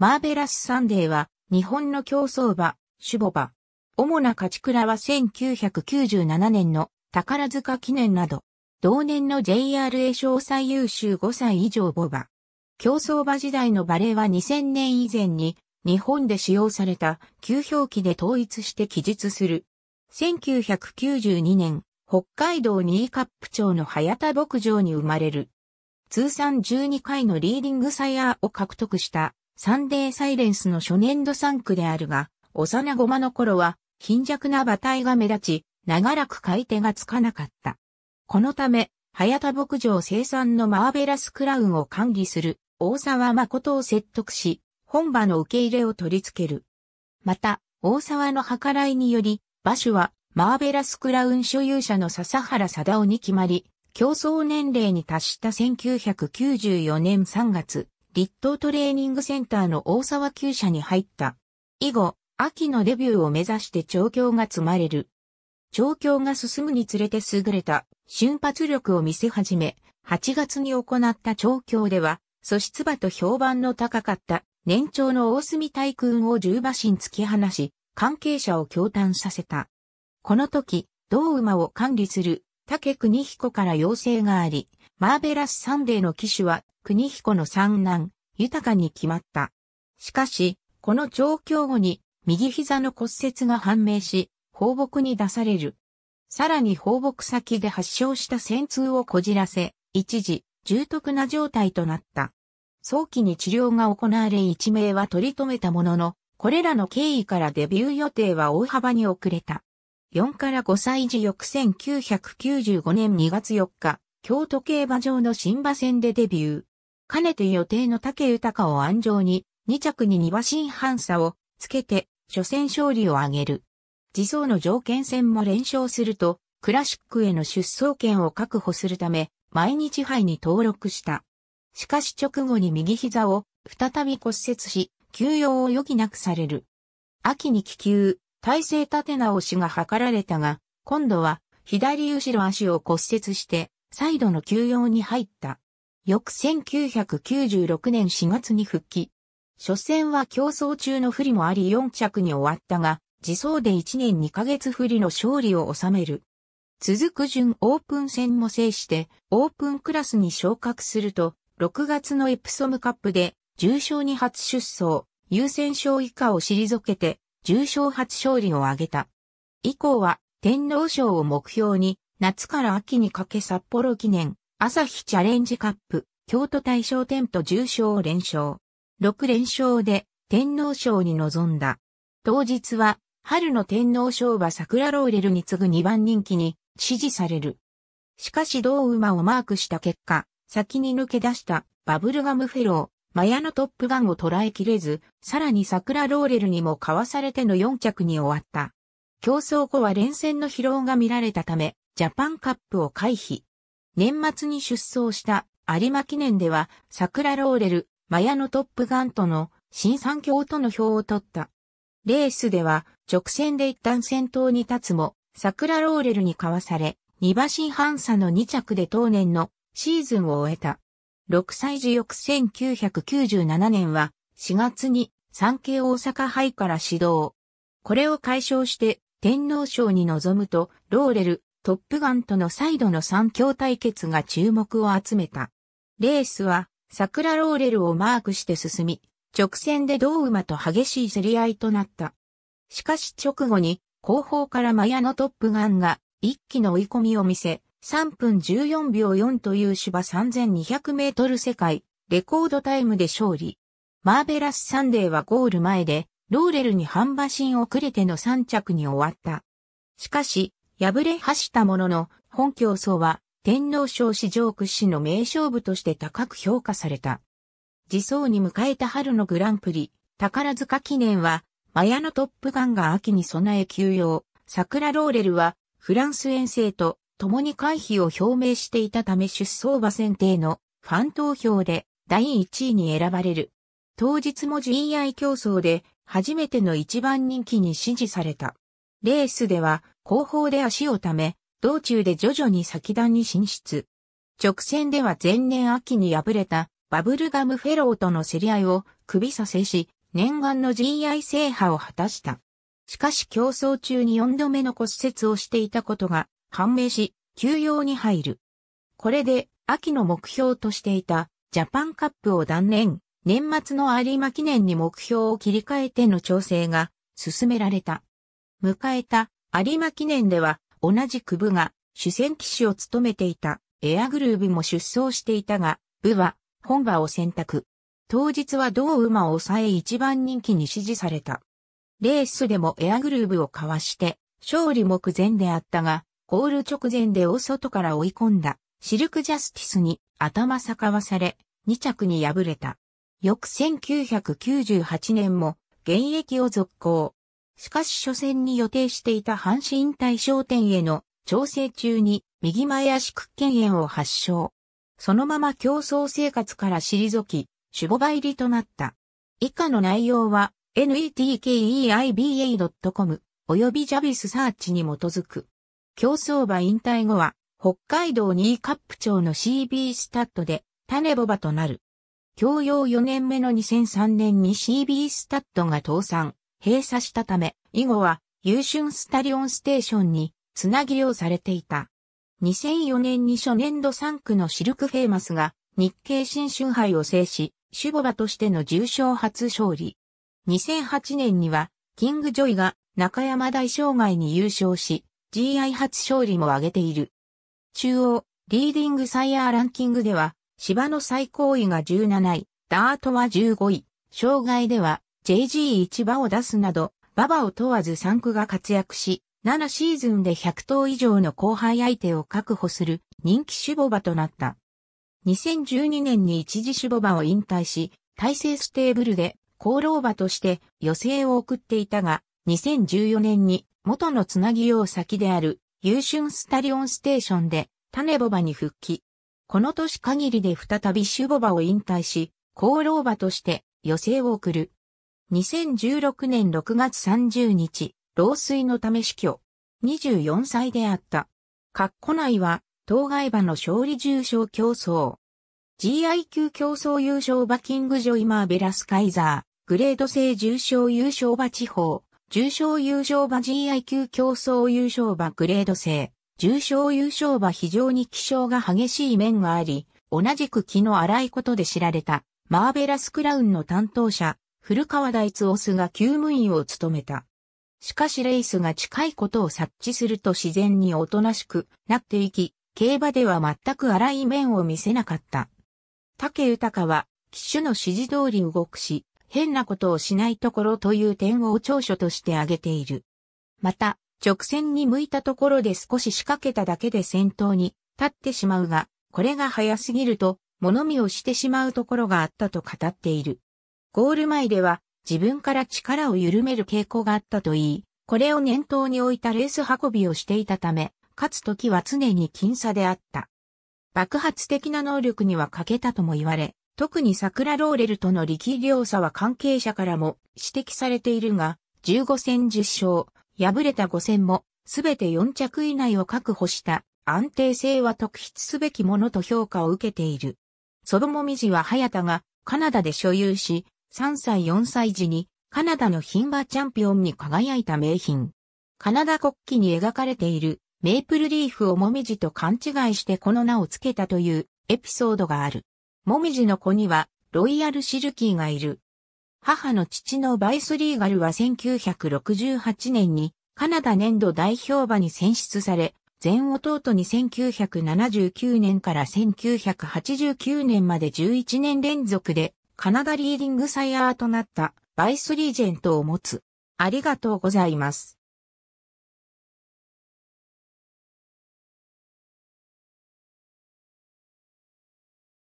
マーベラスサンデーは、日本の競走馬、シュボ馬。主な勝ち倉は1997年の宝塚記念など、同年の JRA 賞最優秀5歳以上母馬。競走馬時代のバレーは2000年以前に、日本で使用された旧表記で統一して記述する。1992年、北海道ーカップ町の早田牧場に生まれる。通算12回のリーディングサイヤーを獲得したサンデーサイレンスの初年度3区であるが、幼まの頃は貧弱な馬体が目立ち、長らく買い手がつかなかった。このため、早田牧場生産のマーベラスクラウンを管理する大沢誠を説得し、本場の受け入れを取り付ける。また、大沢の計らいにより、馬主はマーベラスクラウン所有者の笹原貞夫に決まり、競争年齢に達した1994年3月、立東トレーニングセンターの大沢厩舎に入った。以後、秋のデビューを目指して調教が積まれる。調教が進むにつれて優れた瞬発力を見せ始め、8月に行った調教では、素質馬と評判の高かった年長の大隅大君を重馬身突き放し、関係者を驚嘆させた。この時、同馬を管理する竹国彦から要請があり、マーベラスサンデーの騎手は国彦の三男、豊に決まった。しかし、この状況後に右膝の骨折が判明し、放牧に出される。さらに放牧先で発症した戦痛をこじらせ、一時、重篤な状態となった。早期に治療が行われ一命は取り留めたものの、これらの経緯からデビュー予定は大幅に遅れた。4から5歳児翌1995年2月4日、京都競馬場の新馬戦でデビュー。かねて予定の竹豊を安城に、2着に庭新反差をつけて、初戦勝利を挙げる。自走の条件戦も連勝すると、クラシックへの出走権を確保するため、毎日杯に登録した。しかし直後に右膝を再び骨折し、休養を余儀なくされる。秋に気球、体勢立て直しが図られたが、今度は左後ろ足を骨折して、再度の休養に入った。翌1996年4月に復帰。初戦は競争中の不利もあり4着に終わったが、自走で1年2ヶ月不利の勝利を収める。続く準オープン戦も制して、オープンクラスに昇格すると、6月のエプソムカップで、重賞に初出走、優先賞以下を退けて、重賞初勝利を挙げた。以降は、天皇賞を目標に、夏から秋にかけ札幌記念、朝日チャレンジカップ、京都大賞店と重賞を連勝。6連勝で天皇賞に臨んだ。当日は、春の天皇賞は桜ローレルに次ぐ2番人気に支持される。しかし同馬をマークした結果、先に抜け出したバブルガムフェロー、マヤのトップガンを捉えきれず、さらに桜ローレルにもかわされての4着に終わった。競争後は連戦の疲労が見られたため、ジャパンカップを回避。年末に出走した有馬記念では、桜ローレル、マヤのトップガンとの新三強との票を取った。レースでは、直線で一旦先頭に立つも、桜ローレルにかわされ、二馬身半差の2着で当年のシーズンを終えた。6歳時翌1997年は、4月に産経大阪杯から始動。これを解消して天皇賞に臨むと、ローレル、トップガンとのサイドの三強対決が注目を集めた。レースは、桜ローレルをマークして進み、直線で同馬と激しい競り合いとなった。しかし直後に、後方からマヤのトップガンが、一気の追い込みを見せ、3分14秒4という芝3200メートル世界、レコードタイムで勝利。マーベラスサンデーはゴール前で、ローレルに半馬身遅れての3着に終わった。しかし、敗れ走ったものの、本競争は天皇賞史上屈指の名勝負として高く評価された。自走に迎えた春のグランプリ、宝塚記念は、マヤのトップガンが秋に備え休養、桜ローレルは、フランス遠征と共に回避を表明していたため出走馬選定のファン投票で第1位に選ばれる。当日も GI 競争で初めての一番人気に支持された。レースでは後方で足をため、道中で徐々に先段に進出。直線では前年秋に敗れたバブルガムフェローとの競り合いを首させし、念願の GI 制覇を果たした。しかし競争中に4度目の骨折をしていたことが判明し、休養に入る。これで、秋の目標としていたジャパンカップを断念、年末の有馬記念に目標を切り替えての調整が進められた。迎えた有馬記念では、同じく部が主戦騎手を務めていたエアグルーブも出走していたが、部は本馬を選択。当日は同馬を抑え一番人気に支持された。レースでもエアグルーブをかわして、勝利目前であったが、ゴール直前で大外から追い込んだ、シルクジャスティスに頭逆わされ、2着に敗れた。翌1998年も現役を続行。しかし初戦に予定していた阪神対商店への調整中に右前足屈腱炎を発症。そのまま競争生活から退き、守護場入りとなった。以下の内容は netkeiba.com 及びジャビスサーチに基づく。競争馬引退後は北海道2カップ町の CB スタッドで種ボバとなる。教養4年目の2003年に CB スタッドが倒産。閉鎖したため、以後は、優春スタリオンステーションに、つなぎをされていた。2004年に初年度3区のシルクフェーマスが、日経新春杯を制し、守護馬としての重賞初勝利。2008年には、キング・ジョイが中山大障害に優勝し、GI 初勝利も挙げている。中央、リーディングサイヤーランキングでは、芝の最高位が17位、ダートは15位、障害では JG1 馬を出すなど、馬場を問わず3区が活躍し、7シーズンで100頭以上の後輩相手を確保する人気守護馬となった。2012年に一時守護馬を引退し、体制ステーブルで功労馬として予選を送っていたが、2014年に元のつなぎ用先である優春スタリオンステーションで種母馬に復帰。この年限りで再び守護馬を引退し、功労馬として予選を送る。2016年6月30日、老衰のため死去。24歳であった。括弧内は、当該馬の勝利重賞競争。GI 級競争優勝馬キングジョイマーベラスカイザー、グレード制重賞優勝馬地方、重賞優勝馬 GI 級競争優勝馬グレード制、重賞優勝馬非常に気象が激しい面があり、同じく気の荒いことで知られた、マーベラスクラウンの担当者、古川大津オスが救務員を務めた。しかしレイスが近いことを察知すると自然におとなしくなっていき、競馬では全く荒い面を見せなかった。竹豊は、騎手の指示通り動くし、変なことをしないところという点を長所として挙げている。また、直線に向いたところで少し仕掛けただけで先頭に立ってしまうが、これが早すぎると、物見をしてしまうところがあったと語っている。ゴール前では自分から力を緩める傾向があったといい、これを念頭に置いたレース運びをしていたため、勝つ時は常に僅差であった。爆発的な能力には欠けたとも言われ、特に桜ローレルとの力量差は関係者からも指摘されているが、15戦10勝、敗れた5戦も、すべて4着以内を確保した安定性は特筆すべきものと評価を受けている。ソロモミジは早田がカナダで所有し、3歳4歳時にカナダの牝馬チャンピオンに輝いた名品。カナダ国旗に描かれているメープルリーフをモミジと勘違いしてこの名を付けたというエピソードがある。モミジの子にはロイヤルシルキーがいる。母の父のバイスリーガルは1968年にカナダ年度代表馬に選出され、前弟に1979年から1989年まで11年連続でカナダリーディングサイヤーとなったバイスリージェントを持つ。ありがとうございます。